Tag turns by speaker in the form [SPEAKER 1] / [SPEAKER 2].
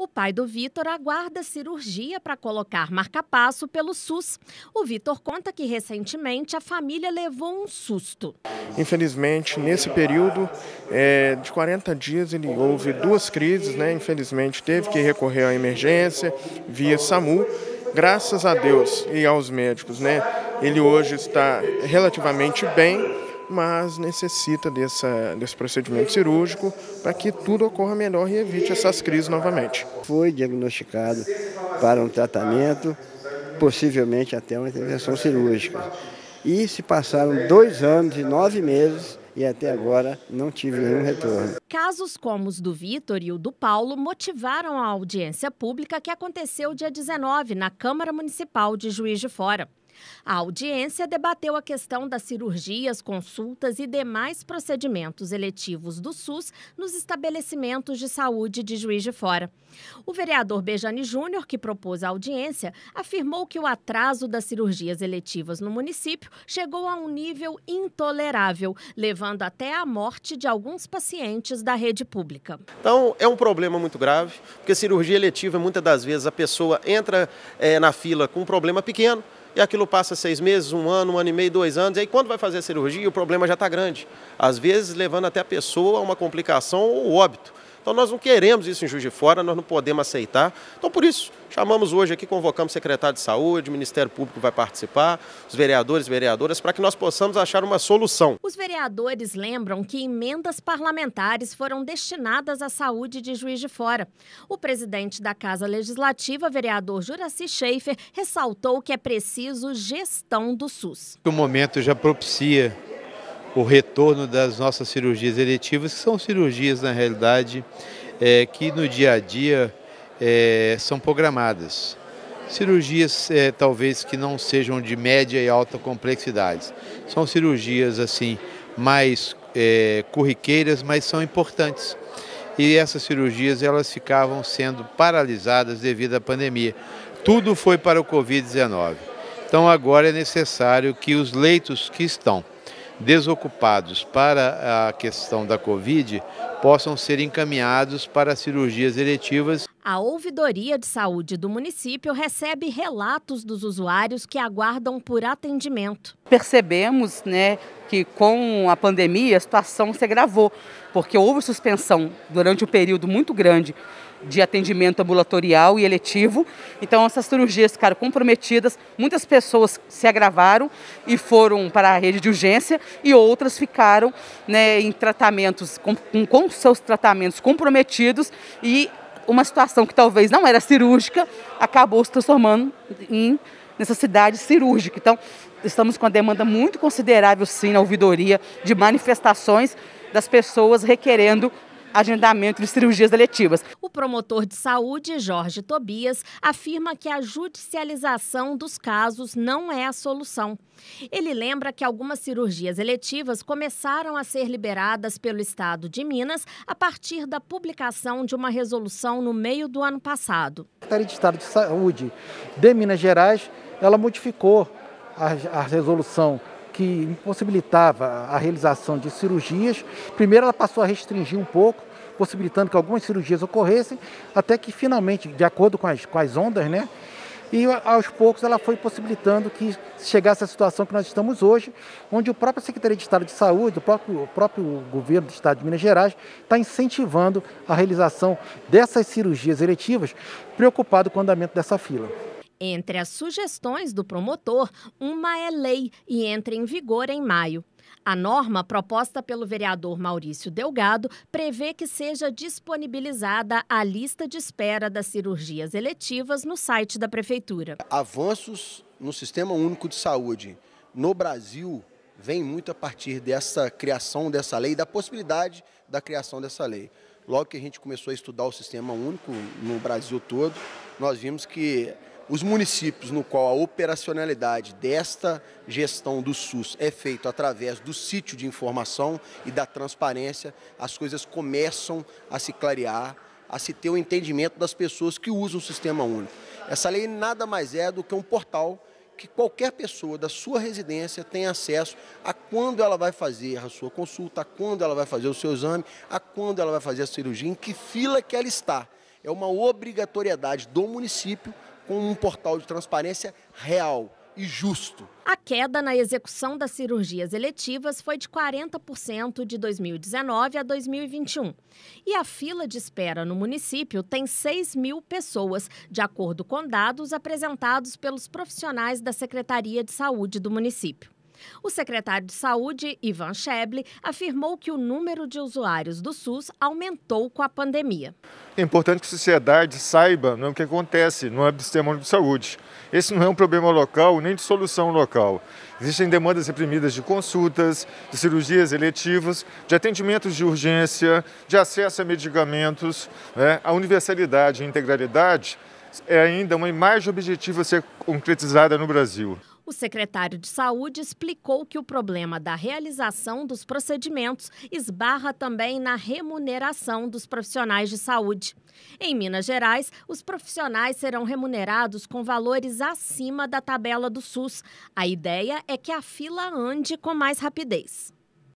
[SPEAKER 1] O pai do Vitor aguarda cirurgia para colocar marca-passo pelo SUS. O Vitor conta que recentemente a família levou um susto.
[SPEAKER 2] Infelizmente, nesse período é, de 40 dias, ele houve duas crises, né? Infelizmente, teve que recorrer à emergência via SAMU. Graças a Deus e aos médicos, né? Ele hoje está relativamente bem mas necessita dessa, desse procedimento cirúrgico para que tudo ocorra melhor e evite essas crises novamente. Foi diagnosticado para um tratamento, possivelmente até uma intervenção cirúrgica. E se passaram dois anos e nove meses e até agora não tive nenhum retorno.
[SPEAKER 1] Casos como os do Vitor e o do Paulo motivaram a audiência pública que aconteceu dia 19 na Câmara Municipal de Juiz de Fora. A audiência debateu a questão das cirurgias, consultas e demais procedimentos eletivos do SUS nos estabelecimentos de saúde de Juiz de Fora. O vereador Bejani Júnior, que propôs a audiência, afirmou que o atraso das cirurgias eletivas no município chegou a um nível intolerável, levando até à morte de alguns pacientes da rede pública.
[SPEAKER 2] Então, é um problema muito grave, porque cirurgia eletiva, muitas das vezes, a pessoa entra é, na fila com um problema pequeno, e aquilo passa seis meses, um ano, um ano e meio, dois anos, e aí quando vai fazer a cirurgia o problema já está grande, às vezes levando até a pessoa a uma complicação ou óbito. Então nós não queremos isso em Juiz de Fora, nós não podemos aceitar. Então por isso, chamamos hoje aqui, convocamos o secretário de Saúde, o Ministério Público vai participar, os vereadores e vereadoras, para que nós possamos achar uma solução.
[SPEAKER 1] Os vereadores lembram que emendas parlamentares foram destinadas à saúde de Juiz de Fora. O presidente da Casa Legislativa, vereador Juraci Schaefer, ressaltou que é preciso gestão do SUS.
[SPEAKER 2] O momento já propicia o retorno das nossas cirurgias eletivas, que são cirurgias, na realidade, é, que no dia a dia é, são programadas. Cirurgias, é, talvez, que não sejam de média e alta complexidade. São cirurgias, assim, mais é, corriqueiras, mas são importantes. E essas cirurgias, elas ficavam sendo paralisadas devido à pandemia. Tudo foi para o Covid-19. Então, agora é necessário que os leitos que estão desocupados para a questão da Covid possam ser encaminhados para cirurgias eletivas
[SPEAKER 1] a Ouvidoria de Saúde do município recebe relatos dos usuários que aguardam por atendimento. Percebemos né, que com a pandemia a situação se agravou, porque houve suspensão durante um período muito grande de atendimento ambulatorial e eletivo. Então, essas cirurgias ficaram comprometidas, muitas pessoas se agravaram e foram para a rede de urgência e outras ficaram né, em tratamentos, com, com seus tratamentos comprometidos e uma situação que talvez não era cirúrgica acabou se transformando em necessidade cirúrgica. Então, estamos com uma demanda muito considerável, sim, na ouvidoria de manifestações das pessoas requerendo agendamento de cirurgias eletivas. O promotor de saúde, Jorge Tobias, afirma que a judicialização dos casos não é a solução. Ele lembra que algumas cirurgias eletivas começaram a ser liberadas pelo Estado de Minas a partir da publicação de uma resolução no meio do ano passado. A
[SPEAKER 2] Secretaria de Estado de Saúde de Minas Gerais, ela modificou a, a resolução que impossibilitava a realização de cirurgias. Primeiro ela passou a restringir um pouco, possibilitando que algumas cirurgias ocorressem, até que finalmente, de acordo com as, com as ondas, né, e aos poucos ela foi possibilitando que chegasse à situação que nós estamos hoje, onde o próprio Secretaria de Estado de Saúde, o próprio, o próprio governo do Estado de Minas Gerais, está incentivando a realização dessas cirurgias eletivas, preocupado com o andamento dessa fila.
[SPEAKER 1] Entre as sugestões do promotor, uma é lei e entra em vigor em maio. A norma proposta pelo vereador Maurício Delgado prevê que seja disponibilizada a lista de espera das cirurgias eletivas no site da Prefeitura.
[SPEAKER 2] Avanços no Sistema Único de Saúde no Brasil vem muito a partir dessa criação dessa lei, da possibilidade da criação dessa lei. Logo que a gente começou a estudar o Sistema Único no Brasil todo, nós vimos que os municípios no qual a operacionalidade desta gestão do SUS é feita através do sítio de informação e da transparência, as coisas começam a se clarear, a se ter o entendimento das pessoas que usam o sistema único. Essa lei nada mais é do que um portal que qualquer pessoa da sua residência tem acesso a quando ela vai fazer a sua consulta, a quando ela vai fazer o seu exame, a quando ela vai fazer a cirurgia, em que fila que ela está. É uma obrigatoriedade do município com um portal de transparência real e justo.
[SPEAKER 1] A queda na execução das cirurgias eletivas foi de 40% de 2019 a 2021. E a fila de espera no município tem 6 mil pessoas, de acordo com dados apresentados pelos profissionais da Secretaria de Saúde do município. O secretário de Saúde, Ivan Scheble, afirmou que o número de usuários do SUS aumentou com a pandemia. É importante que a sociedade saiba é o que acontece no âmbito é do sistema de saúde. Esse não é um problema local nem de solução local. Existem demandas reprimidas de consultas, de cirurgias eletivas, de atendimentos de urgência, de acesso a medicamentos. Né? A universalidade e integralidade é ainda uma imagem objetiva a ser concretizada no Brasil. O secretário de Saúde explicou que o problema da realização dos procedimentos esbarra também na remuneração dos profissionais de saúde. Em Minas Gerais, os profissionais serão remunerados com valores acima da tabela do SUS. A ideia é que a fila ande com mais rapidez.